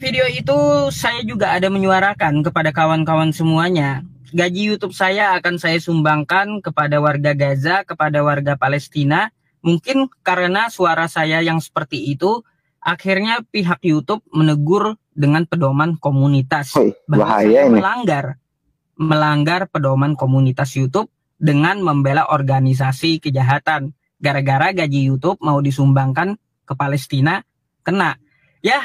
video itu saya juga ada menyuarakan kepada kawan-kawan semuanya. Gaji YouTube saya akan saya sumbangkan kepada warga Gaza, kepada warga Palestina. Mungkin karena suara saya yang seperti itu, akhirnya pihak YouTube menegur dengan pedoman komunitas. bahaya ini. Melanggar, melanggar pedoman komunitas YouTube dengan membela organisasi kejahatan. Gara-gara gaji YouTube mau disumbangkan ke Palestina, kena. Ya.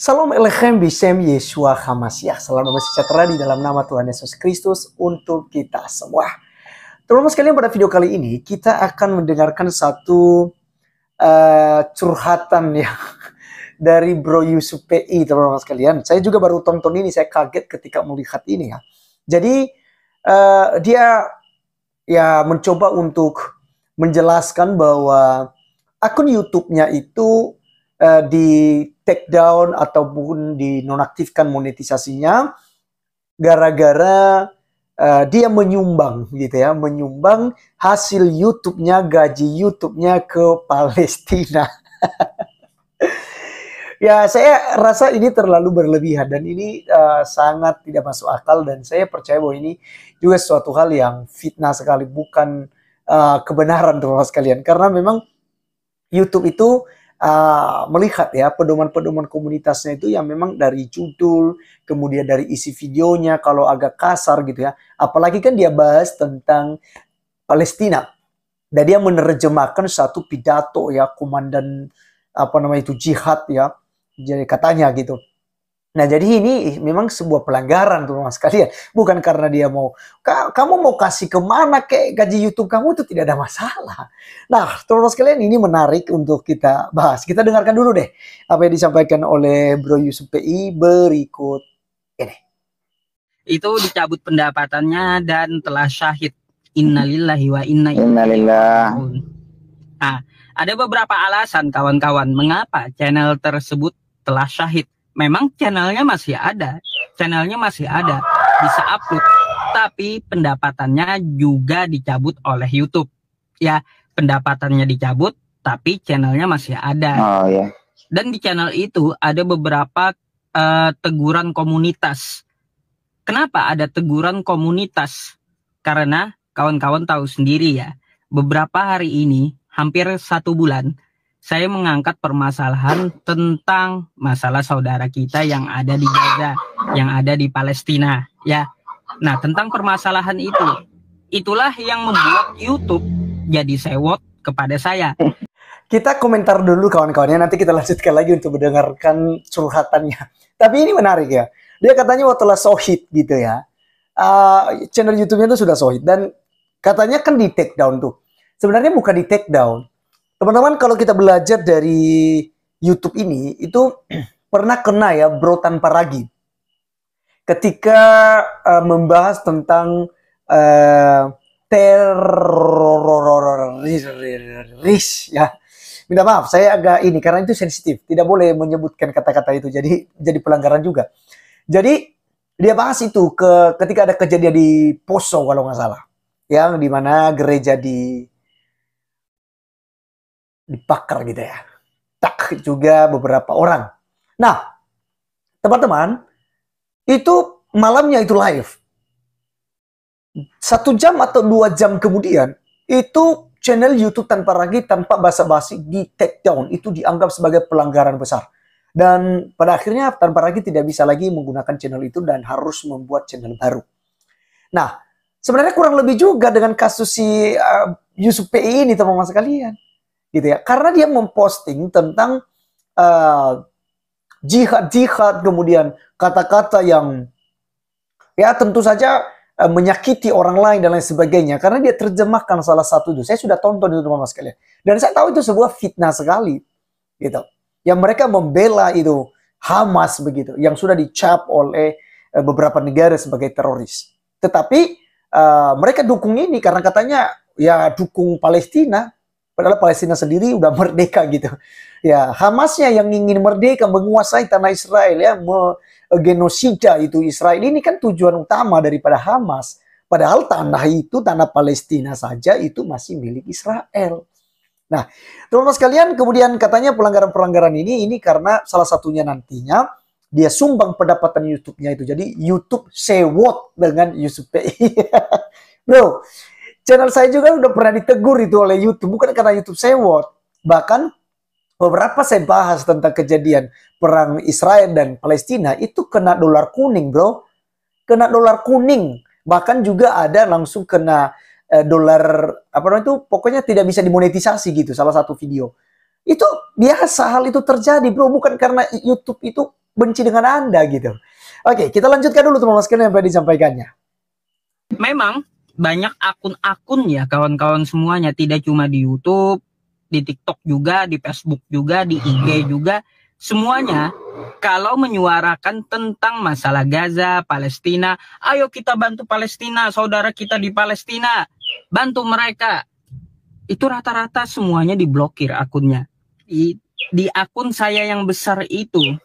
Salam Elechem Bishem Yeshua Hamasyah. Salam damai sejahtera di dalam nama Tuhan Yesus Kristus untuk kita semua. Teman-teman sekalian pada video kali ini kita akan mendengarkan satu uh, curhatan ya dari Bro Yusuf PI teman-teman sekalian. Saya juga baru tonton ini, saya kaget ketika melihat ini ya. Jadi uh, dia ya mencoba untuk menjelaskan bahwa akun YouTube-nya itu uh, di take down ataupun dinonaktifkan monetisasinya gara-gara uh, dia menyumbang gitu ya, menyumbang hasil YouTube-nya, gaji YouTube-nya ke Palestina. ya saya rasa ini terlalu berlebihan dan ini uh, sangat tidak masuk akal dan saya percaya bahwa ini juga suatu hal yang fitnah sekali bukan uh, kebenaran terus sekalian karena memang YouTube itu uh, melihat ya pedoman-pedoman komunitasnya itu yang memang dari judul, kemudian dari isi videonya kalau agak kasar gitu ya. Apalagi kan dia bahas tentang Palestina. Dan dia menerjemahkan satu pidato ya komandan apa namanya itu jihad ya. Jadi katanya gitu. Nah, jadi ini memang sebuah pelanggaran teman-teman sekalian. Bukan karena dia mau kamu mau kasih kemana ke gaji YouTube kamu itu tidak ada masalah. Nah, teman-teman sekalian ini menarik untuk kita bahas. Kita dengarkan dulu deh apa yang disampaikan oleh Bro Yusuf PI berikut ini. Itu dicabut pendapatannya dan telah syahid. Innalillahi wa inna ilaihi Nah, ada beberapa alasan kawan-kawan mengapa channel tersebut telah syahid memang channelnya masih ada, channelnya masih ada, bisa upload, tapi pendapatannya juga dicabut oleh YouTube. Ya, pendapatannya dicabut, tapi channelnya masih ada. Oh ya. Dan di channel itu ada beberapa uh, teguran komunitas. Kenapa ada teguran komunitas? Karena kawan-kawan tahu sendiri ya, beberapa hari ini, hampir satu bulan, saya mengangkat permasalahan tentang masalah saudara kita yang ada di Gaza, yang ada di Palestina, ya. Nah, tentang permasalahan itu, itulah yang membuat YouTube jadi sewot kepada saya. Kita komentar dulu kawan-kawannya, nanti kita lanjutkan lagi untuk mendengarkan curhatannya. Tapi ini menarik ya. Dia katanya telah sohit gitu ya. Uh, channel YouTube-nya itu sudah sohit dan katanya kan di take down tuh. Sebenarnya bukan di take down, Teman-teman kalau kita belajar dari YouTube ini itu pernah kena ya bro tanpa ragi. Ketika uh, membahas tentang uh, eh, teroris ya. Minta maaf, saya agak ini karena itu sensitif, tidak boleh menyebutkan kata-kata itu. Jadi jadi pelanggaran juga. Jadi dia bahas itu ke ketika ada kejadian di Poso kalau nggak salah, yang dimana gereja di dipakar gitu ya. Tak juga beberapa orang. Nah, teman-teman, itu malamnya itu live. Satu jam atau dua jam kemudian, itu channel YouTube tanpa ragi, tanpa basa-basi di take down. Itu dianggap sebagai pelanggaran besar. Dan pada akhirnya tanpa ragi tidak bisa lagi menggunakan channel itu dan harus membuat channel baru. Nah, sebenarnya kurang lebih juga dengan kasus si uh, Yusuf PI ini teman-teman sekalian gitu ya karena dia memposting tentang uh, jihad jihad kemudian kata-kata yang ya tentu saja uh, menyakiti orang lain dan lain sebagainya karena dia terjemahkan salah satu itu saya sudah tonton itu teman-teman sekalian dan saya tahu itu sebuah fitnah sekali gitu yang mereka membela itu Hamas begitu yang sudah dicap oleh eh, beberapa negara sebagai teroris tetapi uh, mereka dukung ini karena katanya ya dukung Palestina Padahal Palestina sendiri udah merdeka gitu. Ya, Hamasnya yang ingin merdeka menguasai tanah Israel ya, eh, genosida itu Israel ini kan tujuan utama daripada Hamas. Padahal tanah itu tanah Palestina saja itu masih milik Israel. Nah, teman-teman sekalian, kemudian katanya pelanggaran-pelanggaran ini ini karena salah satunya nantinya dia sumbang pendapatan YouTube-nya itu. Jadi YouTube sewot dengan Yusuf Bro, Channel saya juga udah pernah ditegur itu oleh YouTube, bukan karena YouTube sewot. Bahkan beberapa saya bahas tentang kejadian perang Israel dan Palestina itu kena dolar kuning, bro. Kena dolar kuning. Bahkan juga ada langsung kena eh, dolar apa namanya itu pokoknya tidak bisa dimonetisasi gitu salah satu video. Itu biasa hal itu terjadi, bro, bukan karena YouTube itu benci dengan Anda gitu. Oke, kita lanjutkan dulu teman-teman sekalian yang tadi disampaikannya. Memang banyak akun-akun ya kawan-kawan semuanya tidak cuma di YouTube, di TikTok juga, di Facebook juga, di IG hmm. juga semuanya kalau menyuarakan tentang masalah Gaza, Palestina, ayo kita bantu Palestina, saudara kita di Palestina, bantu mereka. Itu rata-rata semuanya diblokir akunnya. Di, di akun saya yang besar itu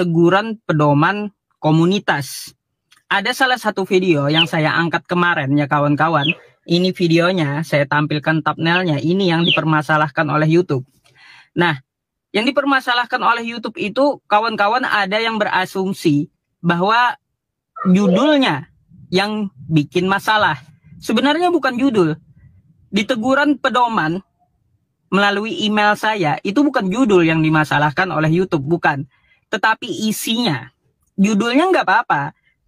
teguran pedoman komunitas ada salah satu video yang saya angkat kemarin ya kawan-kawan. Ini videonya, saya tampilkan thumbnailnya. Ini yang dipermasalahkan oleh YouTube. Nah, yang dipermasalahkan oleh YouTube itu kawan-kawan ada yang berasumsi bahwa judulnya yang bikin masalah. Sebenarnya bukan judul. Di teguran pedoman melalui email saya itu bukan judul yang dimasalahkan oleh YouTube, bukan. Tetapi isinya. Judulnya nggak apa-apa,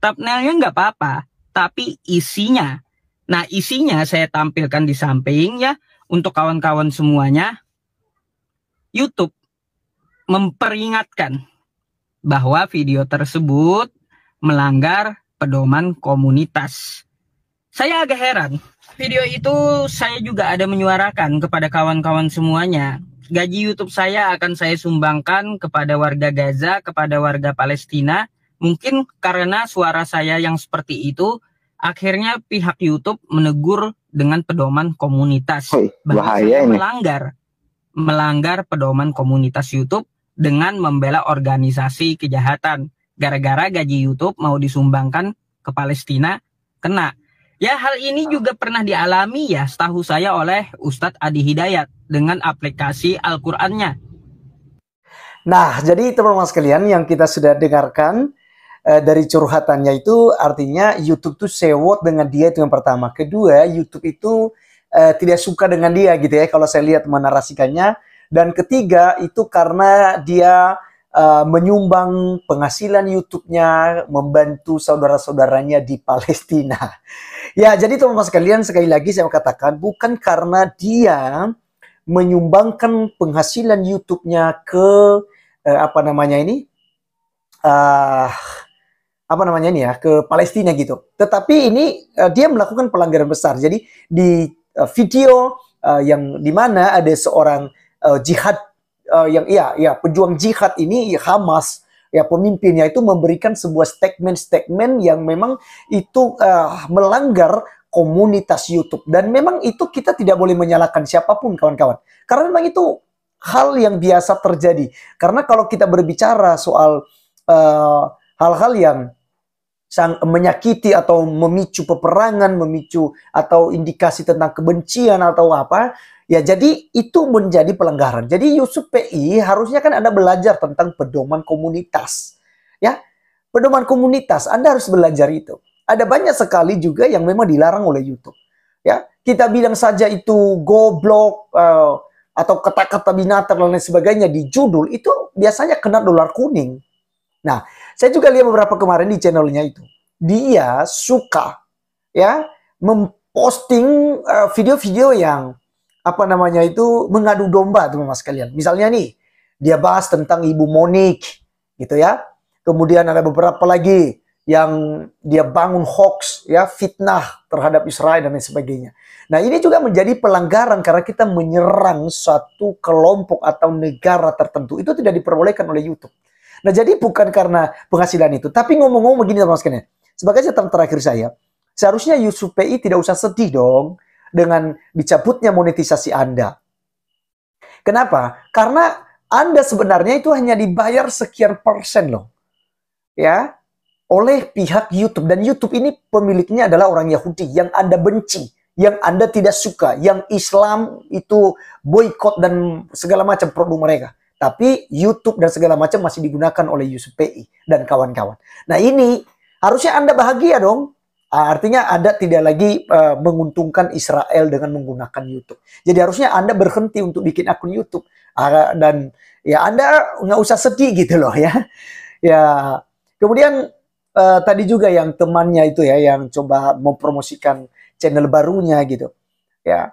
Thumbnailnya nggak apa-apa, tapi isinya. Nah, isinya saya tampilkan di samping ya untuk kawan-kawan semuanya. YouTube memperingatkan bahwa video tersebut melanggar pedoman komunitas. Saya agak heran. Video itu saya juga ada menyuarakan kepada kawan-kawan semuanya. Gaji YouTube saya akan saya sumbangkan kepada warga Gaza, kepada warga Palestina Mungkin karena suara saya yang seperti itu, akhirnya pihak YouTube menegur dengan pedoman komunitas. bahaya ini. Melanggar, melanggar pedoman komunitas YouTube dengan membela organisasi kejahatan. Gara-gara gaji YouTube mau disumbangkan ke Palestina, kena. Ya hal ini ah. juga pernah dialami ya setahu saya oleh Ustadz Adi Hidayat dengan aplikasi Al-Qur'annya. Nah, jadi teman-teman sekalian yang kita sudah dengarkan Eh, dari curhatannya itu artinya YouTube tuh sewot dengan dia itu yang pertama. Kedua, YouTube itu uh, tidak suka dengan dia gitu ya kalau saya lihat menarasikannya. Dan ketiga, itu karena dia uh, menyumbang penghasilan YouTube-nya membantu saudara-saudaranya di Palestina. ya, jadi teman-teman sekalian sekali lagi saya katakan bukan karena dia menyumbangkan penghasilan YouTube-nya ke uh, apa namanya ini? Uh, apa namanya ini ya ke Palestina gitu. Tetapi ini uh, dia melakukan pelanggaran besar. Jadi di uh, video uh, yang dimana ada seorang uh, jihad uh, yang ya ya pejuang jihad ini ya Hamas ya pemimpinnya itu memberikan sebuah statement-statement yang memang itu uh, melanggar komunitas YouTube dan memang itu kita tidak boleh menyalahkan siapapun kawan-kawan karena memang itu hal yang biasa terjadi karena kalau kita berbicara soal uh, hal -hal yang sang menyakiti atau memicu peperangan, memicu atau indikasi tentang kebencian atau apa, ya jadi itu menjadi pelanggaran. Jadi Yusuf PI harusnya kan Anda belajar tentang pedoman komunitas. Ya. Pedoman komunitas, Anda harus belajar itu. Ada banyak sekali juga yang memang dilarang oleh YouTube. Ya, kita bilang saja itu goblok uh, atau kata-kata binatang dan lain sebagainya di judul itu biasanya kena dolar kuning. Nah, saya juga lihat beberapa kemarin di channelnya itu. Dia suka ya memposting eh, video-video uh, yang apa namanya itu mengadu domba teman-teman sekalian. Misalnya nih, dia bahas tentang Ibu Monik gitu ya. Kemudian ada beberapa lagi yang dia bangun hoax ya fitnah terhadap Israel dan lain sebagainya. Nah, ini juga menjadi pelanggaran karena kita menyerang satu kelompok atau negara tertentu. Itu tidak diperbolehkan oleh YouTube. Nah, jadi bukan karena penghasilan itu. Tapi ngomong-ngomong begini, teman teman sekalian. Sebagai catatan terakhir saya, seharusnya Yusuf PI tidak usah sedih dong dengan dicabutnya monetisasi Anda. Kenapa? Karena Anda sebenarnya itu hanya dibayar sekian persen loh. Ya, oleh pihak YouTube dan YouTube ini pemiliknya adalah orang Yahudi yang Anda benci, yang Anda tidak suka, yang Islam itu boykot dan segala macam produk mereka. Tapi YouTube dan segala macam masih digunakan oleh Yusuf PI dan kawan-kawan. Nah ini harusnya Anda bahagia dong. Ah, artinya Anda tidak lagi uh, menguntungkan Israel dengan menggunakan YouTube. Jadi harusnya Anda berhenti untuk bikin akun YouTube. Uh, dan ya Anda nggak usah sedih gitu loh ya. Ya kemudian uh, tadi juga yang temannya itu ya yang coba mempromosikan channel barunya gitu. Ya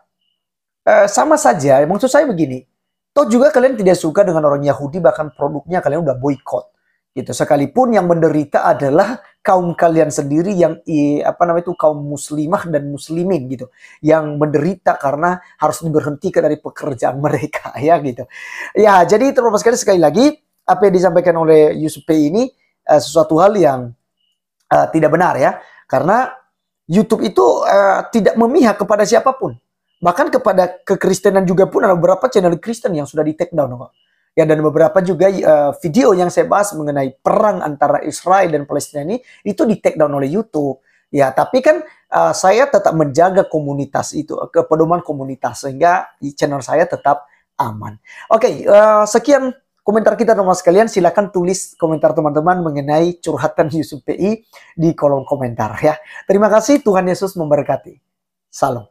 uh, sama saja. Maksud saya begini. Toh juga kalian tidak suka dengan orang Yahudi bahkan produknya kalian udah boykot. Gitu. Sekalipun yang menderita adalah kaum kalian sendiri yang apa namanya itu kaum muslimah dan muslimin gitu. Yang menderita karena harus diberhentikan dari pekerjaan mereka ya gitu. Ya, jadi terlepas sekali sekali lagi apa yang disampaikan oleh Yusuf P ini eh, sesuatu hal yang eh, tidak benar ya. Karena YouTube itu eh, tidak memihak kepada siapapun bahkan kepada kekristenan juga pun ada beberapa channel Kristen yang sudah di take down kok. Ya dan beberapa juga uh, video yang saya bahas mengenai perang antara Israel dan Palestina ini itu di take down oleh YouTube. Ya, tapi kan uh, saya tetap menjaga komunitas itu, eh, kepedoman komunitas sehingga channel saya tetap aman. Oke, okay, uh, sekian komentar kita teman sekalian. Silakan tulis komentar teman-teman mengenai curhatan Yusuf PI di kolom komentar ya. Terima kasih, Tuhan Yesus memberkati. Salam.